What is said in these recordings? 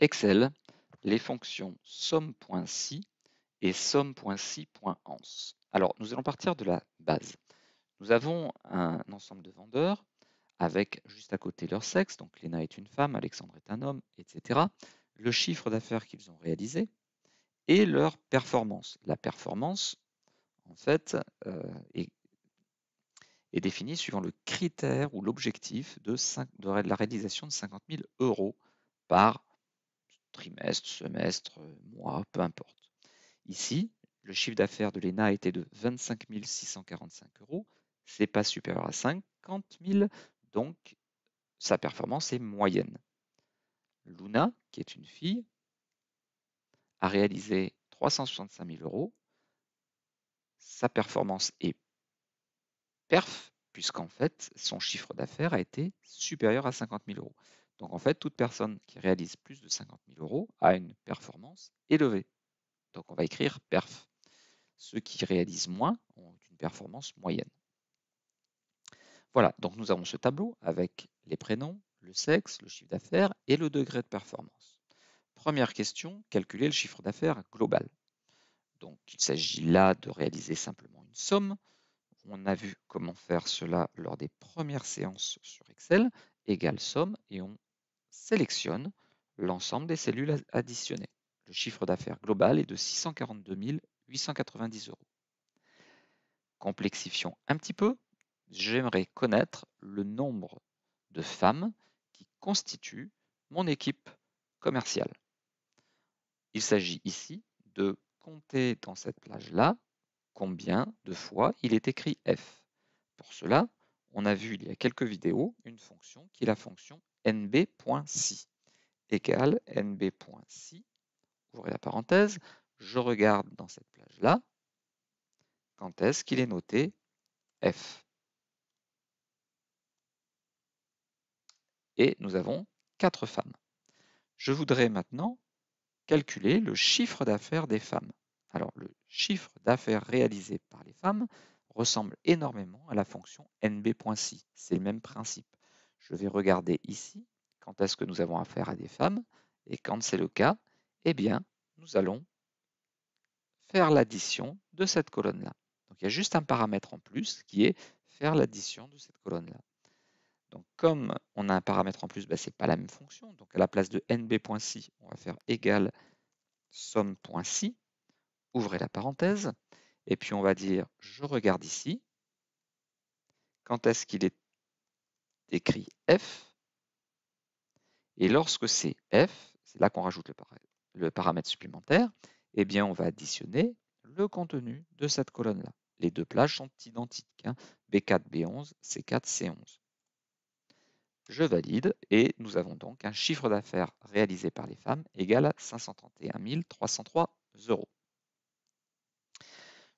Excel, les fonctions somme.si et somme.si.ans. Alors, nous allons partir de la base. Nous avons un ensemble de vendeurs avec juste à côté leur sexe, donc Léna est une femme, Alexandre est un homme, etc. Le chiffre d'affaires qu'ils ont réalisé et leur performance. La performance, en fait, euh, est, définie suivant le critère ou l'objectif de, de la réalisation de 50 000 euros par trimestre, semestre, mois, peu importe. Ici, le chiffre d'affaires de l'ENA était de 25 645 euros, Ce n'est pas supérieur à 50 000, donc sa performance est moyenne. Luna, qui est une fille, a réalisé 365 000 euros. Sa performance est perf, puisqu'en fait, son chiffre d'affaires a été supérieur à 50 000 euros. Donc en fait, toute personne qui réalise plus de 50 000 euros a une performance élevée. Donc on va écrire perf. Ceux qui réalisent moins ont une performance moyenne. Voilà, donc nous avons ce tableau avec les prénoms, le sexe, le chiffre d'affaires et le degré de performance. Première question, calculer le chiffre d'affaires global. Donc il s'agit là de réaliser simplement une somme. On a vu comment faire cela lors des premières séances sur Excel, égale somme, et on sélectionne l'ensemble des cellules additionnées. Le chiffre d'affaires global est de 642 890 euros. Complexifions un petit peu, j'aimerais connaître le nombre de femmes qui constituent mon équipe commerciale. Il s'agit ici de compter dans cette plage-là combien de fois il est écrit F. Pour cela, on a vu il y a quelques vidéos une fonction qui est la fonction nb.si égale nb.si, ouvrez la parenthèse, je regarde dans cette plage-là, quand est-ce qu'il est noté f. Et nous avons 4 femmes. Je voudrais maintenant calculer le chiffre d'affaires des femmes. Alors le chiffre d'affaires réalisé par les femmes ressemble énormément à la fonction nb.si. C'est le même principe je vais regarder ici quand est-ce que nous avons affaire à des femmes, et quand c'est le cas, eh bien, nous allons faire l'addition de cette colonne-là. Donc il y a juste un paramètre en plus qui est faire l'addition de cette colonne-là. Donc comme on a un paramètre en plus, bah, ce n'est pas la même fonction. Donc à la place de nb.si, on va faire égale somme.si, ouvrez la parenthèse, et puis on va dire je regarde ici, quand est-ce qu'il est écrit f. Et lorsque c'est f, c'est là qu'on rajoute le, paramètre supplémentaire, eh bien on va additionner le contenu de cette colonne-là. Les deux plages sont identiques, B4, B11, C4, C11. Je valide et nous avons donc un chiffre d'affaires réalisé par les femmes égal à 531 303 euros.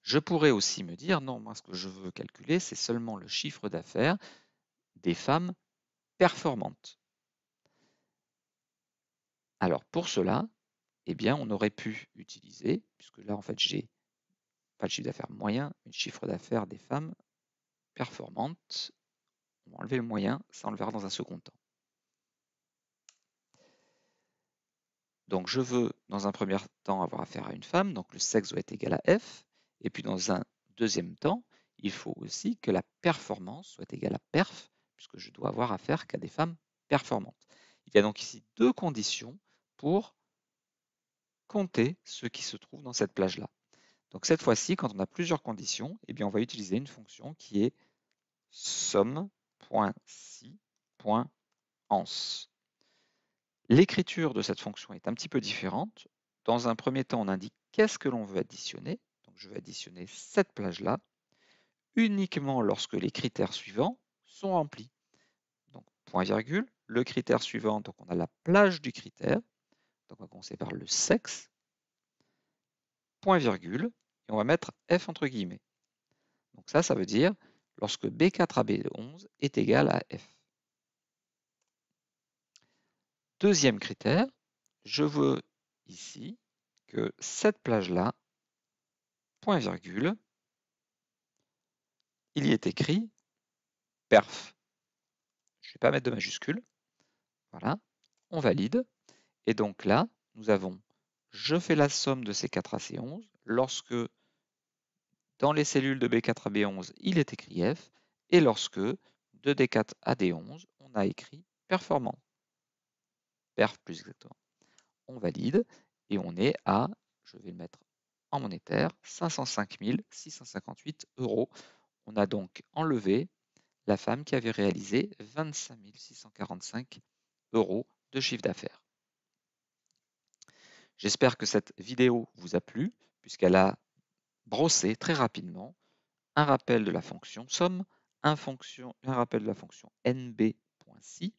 Je pourrais aussi me dire, non, moi ce que je veux calculer, c'est seulement le chiffre d'affaires des femmes performantes. Alors pour cela, eh bien, on aurait pu utiliser, puisque là en fait j'ai pas de chiffre d'affaires moyen, mais chiffre d'affaires des femmes performantes. On va enlever le moyen, ça on le verra dans un second temps. Donc je veux dans un premier temps avoir affaire à une femme, donc le sexe doit être égal à F, et puis dans un deuxième temps, il faut aussi que la performance soit égale à perf, puisque je dois avoir affaire qu'à des femmes performantes. Il y a donc ici deux conditions pour compter ce qui se trouve dans cette plage-là. Donc cette fois-ci, quand on a plusieurs conditions, eh bien on va utiliser une fonction qui est somme.si.ans. L'écriture de cette fonction est un petit peu différente. Dans un premier temps, on indique qu'est-ce que l'on veut additionner. Donc je vais additionner cette plage-là uniquement lorsque les critères suivants, sont remplis. Donc, point virgule. Le critère suivant, donc on a la plage du critère. Donc, on va par le sexe. Point virgule. Et on va mettre F entre guillemets. Donc, ça, ça veut dire lorsque B4 à B11 est égal à F. Deuxième critère, je veux ici que cette plage-là, point virgule, il y est écrit perf. Je ne vais pas mettre de majuscule. Voilà, on valide. Et donc là, nous avons je fais la somme de ces 4 c 11 lorsque dans les cellules de B4 à B11, il est écrit F, et lorsque de D4 à D11, on a écrit performant. Perf plus exactement. On valide et on est à, je vais le mettre en monétaire, 505 658 euros. On a donc enlevé la femme qui avait réalisé 25 645 euros de chiffre d'affaires. J'espère que cette vidéo vous a plu, puisqu'elle a brossé très rapidement un rappel de la fonction somme, un, fonction, rappel de la fonction nb.si,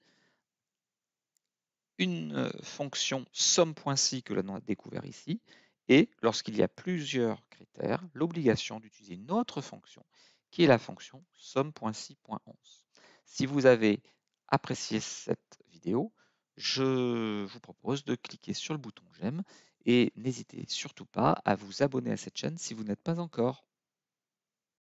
une euh, fonction somme.si que l'on a découvert ici, et lorsqu'il y a plusieurs critères, l'obligation d'utiliser une autre fonction qui est la fonction somme.6.11. Si vous avez apprécié cette vidéo, je vous propose de cliquer sur le bouton j'aime et n'hésitez surtout pas à vous abonner à cette chaîne si vous n'êtes pas encore.